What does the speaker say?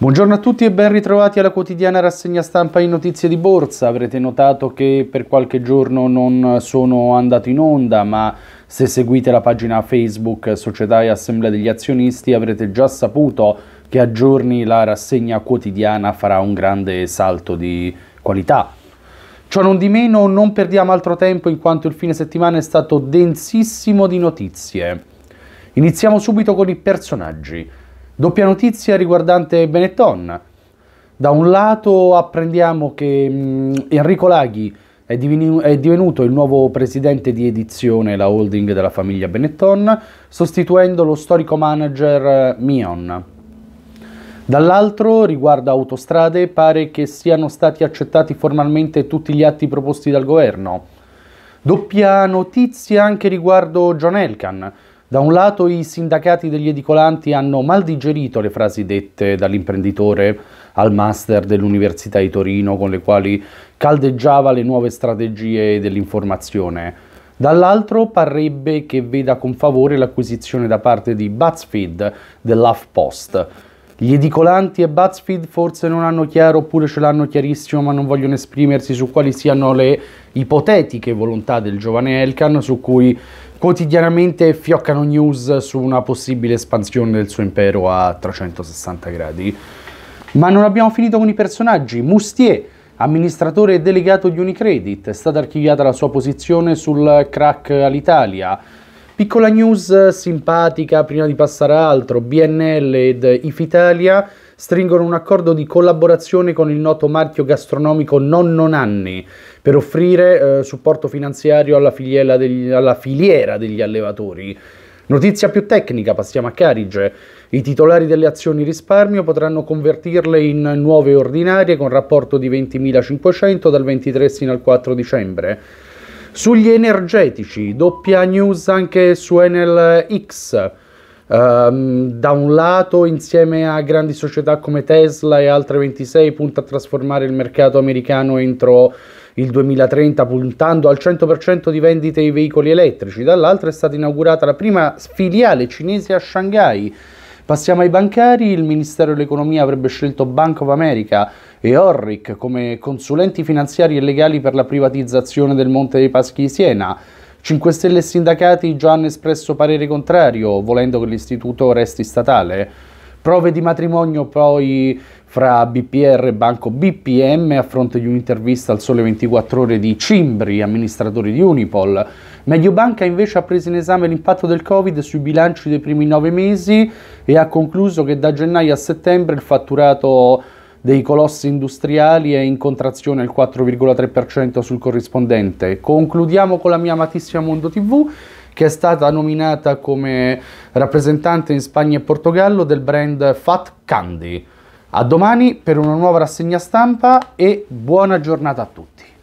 Buongiorno a tutti e ben ritrovati alla quotidiana rassegna stampa in notizie di borsa. Avrete notato che per qualche giorno non sono andato in onda, ma se seguite la pagina Facebook Società e Assemblea degli Azionisti avrete già saputo che a giorni la rassegna quotidiana farà un grande salto di qualità. Ciò non di meno, non perdiamo altro tempo in quanto il fine settimana è stato densissimo di notizie. Iniziamo subito con i personaggi. Doppia notizia riguardante Benetton. Da un lato apprendiamo che mh, mm, Enrico Laghi è, divinu- è, divenuto il nuovo presidente di edizione, la holding della famiglia Benetton, sostituendo lo storico manager eh, Mion. Dall'altro, riguardo autostrade, pare che siano stati accettati formalmente tutti gli atti proposti dal governo. Doppia notizia anche riguardo John Elkan da un lato i sindacati degli edicolanti hanno mal digerito le frasi dette dall'imprenditore al master dell'Università di Torino con le quali caldeggiava le nuove strategie dell'informazione. Dall'altro parrebbe che veda con favore l'acquisizione da parte di BuzzFeed dell'HuffPost, gli edicolanti e BuzzFeed forse non hanno chiaro oppure ce l'hanno chiarissimo ma non vogliono esprimersi su quali siano le ipotetiche volontà del giovane Elkan su cui quotidianamente fioccano news su una possibile espansione del suo impero a 360 gradi. Ma non abbiamo finito con i personaggi. Moustier, amministratore e delegato di Unicredit, è stata archiviata la sua posizione sul crack all'Italia. Piccola news eh, simpatica prima di passare ad altro, BNL ed Ifitalia stringono un accordo di collaborazione con il noto marchio gastronomico Nonno Nanni per offrire eh, supporto finanziario alla, degli, alla filiera degli allevatori. Notizia più tecnica, passiamo a Carige. I titolari delle azioni risparmio potranno convertirle in nuove ordinarie con rapporto di 20.500 dal 23 fino al 4 dicembre. Sugli energetici, doppia news anche su Enel X, Um, da un lato, insieme a grandi società come Tesla e altre 26, punta a trasformare il mercato americano entro il 2030, puntando al 100% di vendite ai veicoli elettrici. Dall'altro è stata inaugurata la prima filiale cinese a Shanghai Passiamo ai bancari, il Ministero dell'Economia avrebbe scelto Bank of America e Orric come consulenti finanziari e legali per la privatizzazione del Monte dei Paschi di Siena. 5 Stelle e sindacati già hanno espresso parere contrario, volendo che l'istituto resti statale. Prove di matrimonio poi fra BPR e Banco BPM a fronte di un'intervista al Sole 24 Ore di Cimbri, amministratore di Unipol. Mediobanca invece ha preso in esame l'impatto del Covid sui bilanci dei primi nove mesi e ha concluso che da gennaio a settembre il fatturato dei colossi industriali è in contrazione al 4,3% sul corrispondente. Concludiamo con la mia amatissima Mondo TV che è stata nominata come rappresentante in Spagna e Portogallo del brand Fat Candy. A domani per una nuova rassegna stampa e buona giornata a tutti.